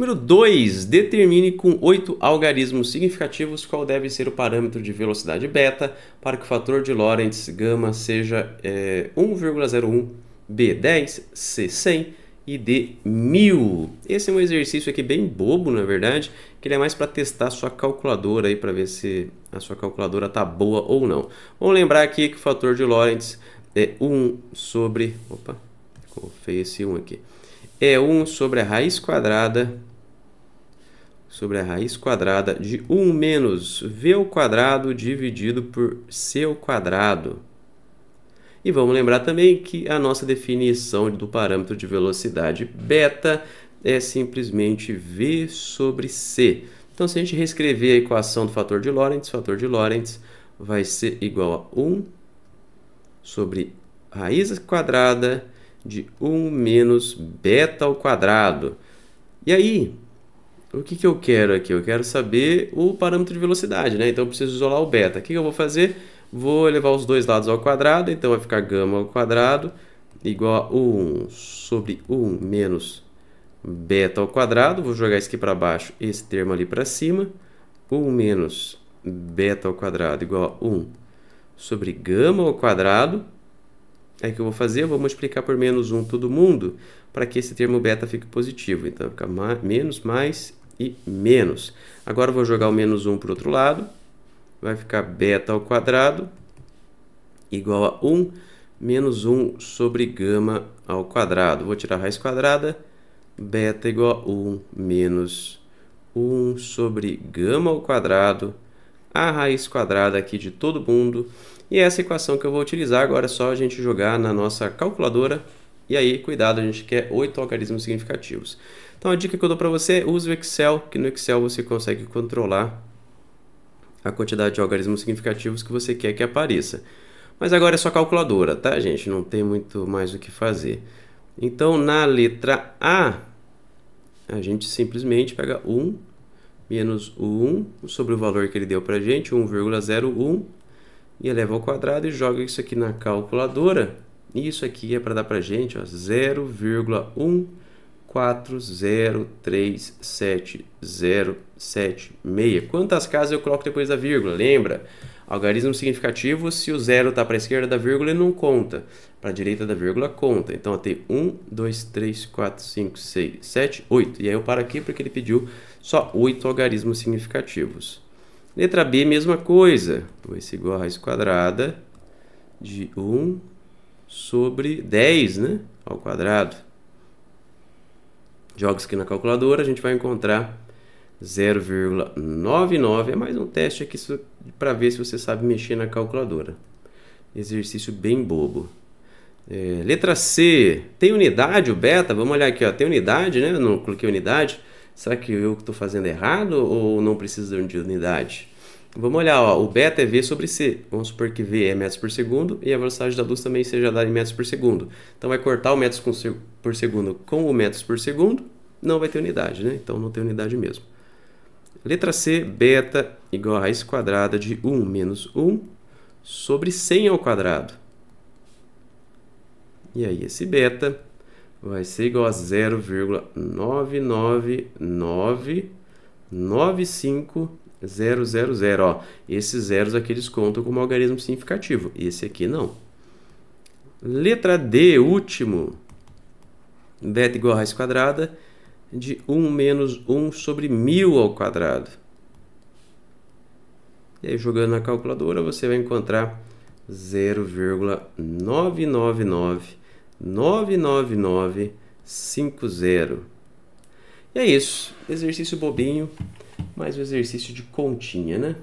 Número 2, determine com 8 algarismos significativos qual deve ser o parâmetro de velocidade beta para que o fator de Lorentz gama seja é, 1,01, B10, C100 e D1000. Esse é um exercício aqui bem bobo, na é verdade, que ele é mais para testar sua calculadora aí para ver se a sua calculadora está boa ou não. Vamos lembrar aqui que o fator de Lorentz é 1 sobre, opa, confei esse 1 aqui. É 1 sobre a raiz quadrada sobre a raiz quadrada de 1 menos v ao quadrado dividido por c ao quadrado. E vamos lembrar também que a nossa definição do parâmetro de velocidade beta é simplesmente v sobre c. Então, se a gente reescrever a equação do fator de Lorentz, fator de Lorentz vai ser igual a 1 sobre raiz quadrada de 1 menos beta ao quadrado. E aí, o que, que eu quero aqui? Eu quero saber o parâmetro de velocidade, né? Então eu preciso isolar o beta. O que, que eu vou fazer? Vou elevar os dois lados ao quadrado, então vai ficar gama ao quadrado igual a 1 sobre 1 menos beta ao quadrado. Vou jogar isso aqui para baixo, esse termo ali para cima. 1 menos beta ao quadrado igual a 1 sobre gama ao quadrado. Aí o que eu vou fazer? Eu vou multiplicar por menos 1 todo mundo para que esse termo beta fique positivo. Então, fica menos mais e menos. Agora vou jogar o menos 1 para o outro lado. Vai ficar beta ao quadrado igual a 1 menos 1 sobre gama ao quadrado. Vou tirar a raiz quadrada. Beta igual a 1 menos 1 sobre gama ao quadrado. A raiz quadrada aqui de todo mundo. E essa equação que eu vou utilizar agora é só a gente jogar na nossa calculadora e aí, cuidado, a gente quer oito algarismos significativos. Então a dica que eu dou para você, use o Excel, que no Excel você consegue controlar a quantidade de algarismos significativos que você quer que apareça. Mas agora é só calculadora, tá, gente? Não tem muito mais o que fazer. Então, na letra A, a gente simplesmente pega 1 menos o 1 sobre o valor que ele deu para gente, 1,01, e eleva ao quadrado e joga isso aqui na calculadora isso aqui é para dar para a gente 0,140377076. Quantas casas eu coloco depois da vírgula? Lembra? Algarismo significativo, se o zero está para a esquerda da vírgula, ele não conta. Para a direita da vírgula, conta. Então, tem 1, 2, 3, 4, 5, 6, 7, 8. E aí eu paro aqui porque ele pediu só 8 algarismos significativos. Letra B, mesma coisa. Vai ser igual a raiz quadrada de 1 sobre 10 né, ao quadrado. Jogos aqui na calculadora, a gente vai encontrar 0,99. É mais um teste aqui para ver se você sabe mexer na calculadora. Exercício bem bobo. É, letra C. Tem unidade o beta? Vamos olhar aqui. Ó. Tem unidade, né? Eu não coloquei unidade. Será que eu estou fazendo errado ou não precisa de unidade? Vamos olhar, ó, o beta é V sobre C. Vamos supor que V é metros por segundo e a velocidade da luz também seja dada em metros por segundo. Então, vai cortar o metros por segundo com o metros por segundo, não vai ter unidade, né? Então, não tem unidade mesmo. Letra C, beta igual a raiz quadrada de 1 menos 1 sobre 100 ao quadrado. E aí, esse beta vai ser igual a 0,99995 0, 0, 0. esses zeros aqui eles contam como algarismo significativo. Esse aqui não. Letra D, último. Beta é igual a raiz quadrada de 1 menos 1 sobre 1.000 ao quadrado. E aí, jogando na calculadora, você vai encontrar 0,999,999,50. E é isso. Exercício bobinho mais o exercício de continha, né?